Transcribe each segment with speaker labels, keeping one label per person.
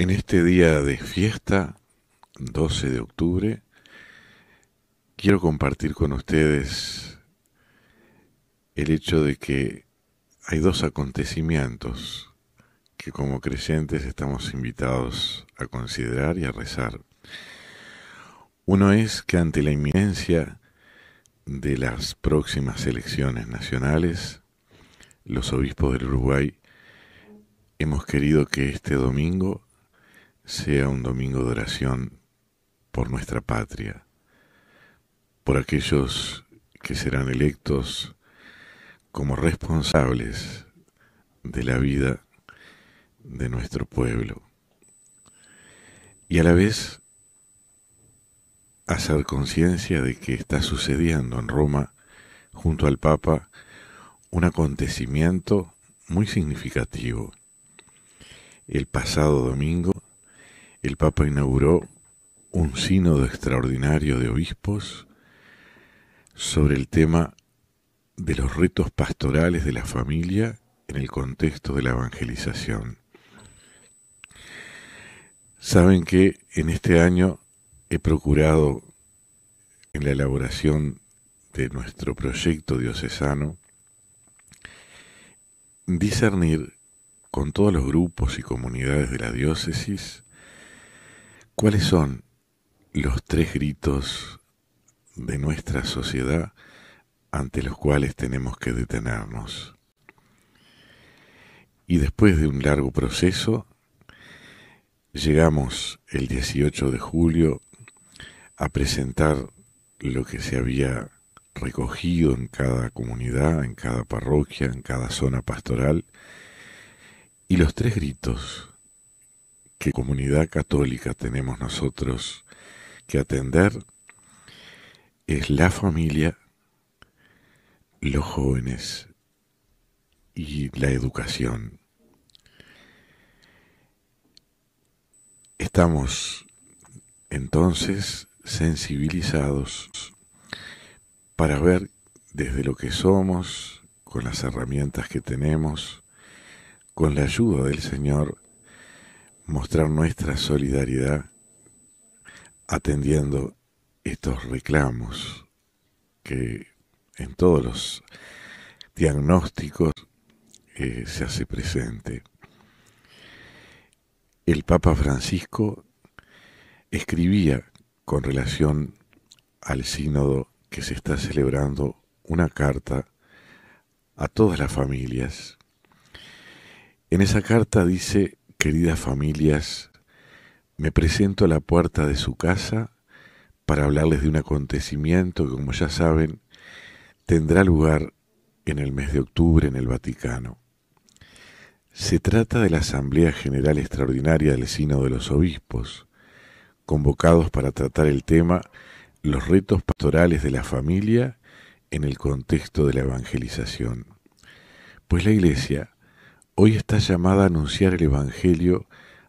Speaker 1: En este día de fiesta, 12 de octubre, quiero compartir con ustedes el hecho de que hay dos acontecimientos que como creyentes estamos invitados a considerar y a rezar. Uno es que ante la inminencia de las próximas elecciones nacionales, los obispos del Uruguay hemos querido que este domingo sea un domingo de oración por nuestra patria, por aquellos que serán electos como responsables de la vida de nuestro pueblo. Y a la vez hacer conciencia de que está sucediendo en Roma, junto al Papa, un acontecimiento muy significativo. El pasado domingo el Papa inauguró un sínodo extraordinario de obispos sobre el tema de los retos pastorales de la familia en el contexto de la evangelización. Saben que en este año he procurado en la elaboración de nuestro proyecto diocesano discernir con todos los grupos y comunidades de la diócesis ¿Cuáles son los tres gritos de nuestra sociedad ante los cuales tenemos que detenernos? Y después de un largo proceso, llegamos el 18 de julio a presentar lo que se había recogido en cada comunidad, en cada parroquia, en cada zona pastoral, y los tres gritos que comunidad católica tenemos nosotros que atender es la familia, los jóvenes y la educación. Estamos entonces sensibilizados para ver desde lo que somos, con las herramientas que tenemos, con la ayuda del Señor, mostrar nuestra solidaridad atendiendo estos reclamos que en todos los diagnósticos eh, se hace presente. El Papa Francisco escribía con relación al sínodo que se está celebrando una carta a todas las familias. En esa carta dice queridas familias, me presento a la puerta de su casa para hablarles de un acontecimiento que, como ya saben, tendrá lugar en el mes de octubre en el Vaticano. Se trata de la Asamblea General Extraordinaria del Sino de los Obispos, convocados para tratar el tema los retos pastorales de la familia en el contexto de la evangelización. Pues la Iglesia hoy está llamada a anunciar el Evangelio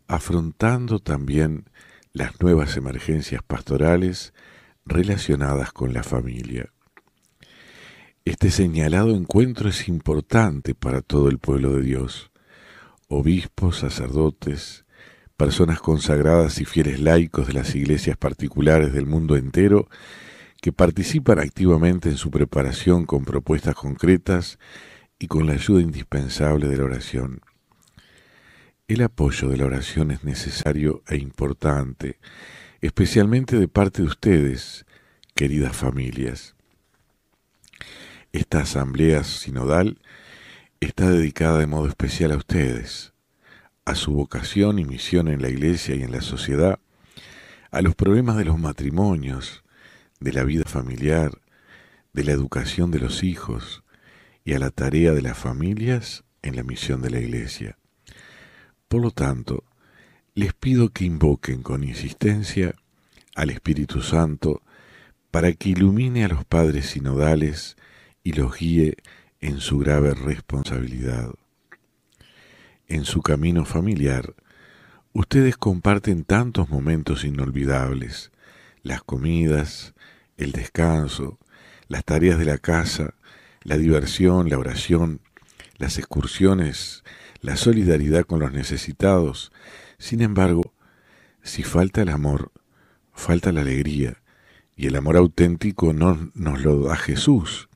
Speaker 1: afrontando también las nuevas emergencias pastorales relacionadas con la familia. Este señalado encuentro es importante para todo el pueblo de Dios. Obispos, sacerdotes, personas consagradas y fieles laicos de las iglesias particulares del mundo entero que participan activamente en su preparación con propuestas concretas y con la ayuda indispensable de la oración. El apoyo de la oración es necesario e importante, especialmente de parte de ustedes, queridas familias. Esta asamblea sinodal está dedicada de modo especial a ustedes, a su vocación y misión en la Iglesia y en la sociedad, a los problemas de los matrimonios, de la vida familiar, de la educación de los hijos, y a la tarea de las familias en la misión de la Iglesia. Por lo tanto, les pido que invoquen con insistencia al Espíritu Santo para que ilumine a los padres sinodales y los guíe en su grave responsabilidad. En su camino familiar, ustedes comparten tantos momentos inolvidables, las comidas, el descanso, las tareas de la casa, la diversión, la oración, las excursiones, la solidaridad con los necesitados. Sin embargo, si falta el amor, falta la alegría, y el amor auténtico no nos lo da Jesús.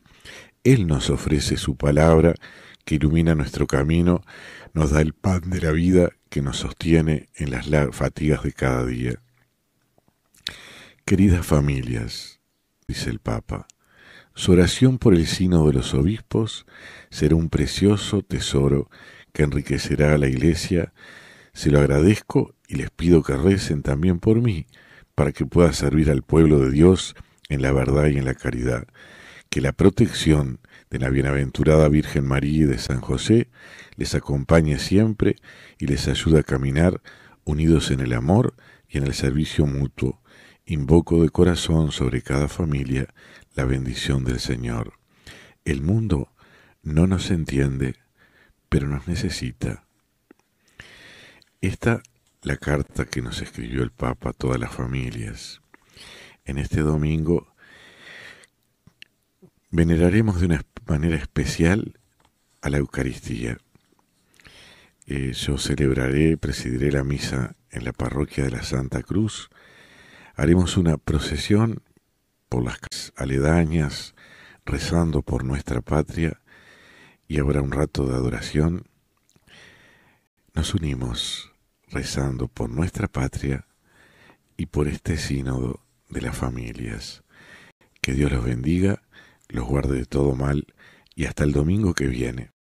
Speaker 1: Él nos ofrece su palabra que ilumina nuestro camino, nos da el pan de la vida que nos sostiene en las fatigas de cada día. Queridas familias, dice el Papa, su oración por el sino de los obispos será un precioso tesoro que enriquecerá a la Iglesia. Se lo agradezco y les pido que recen también por mí, para que pueda servir al pueblo de Dios en la verdad y en la caridad. Que la protección de la bienaventurada Virgen María y de San José les acompañe siempre y les ayude a caminar unidos en el amor y en el servicio mutuo Invoco de corazón sobre cada familia la bendición del Señor. El mundo no nos entiende, pero nos necesita. Esta la carta que nos escribió el Papa a todas las familias. En este domingo veneraremos de una manera especial a la Eucaristía. Eh, yo celebraré, presidiré la misa en la parroquia de la Santa Cruz haremos una procesión por las aledañas, rezando por nuestra patria, y habrá un rato de adoración. Nos unimos rezando por nuestra patria y por este sínodo de las familias. Que Dios los bendiga, los guarde de todo mal y hasta el domingo que viene.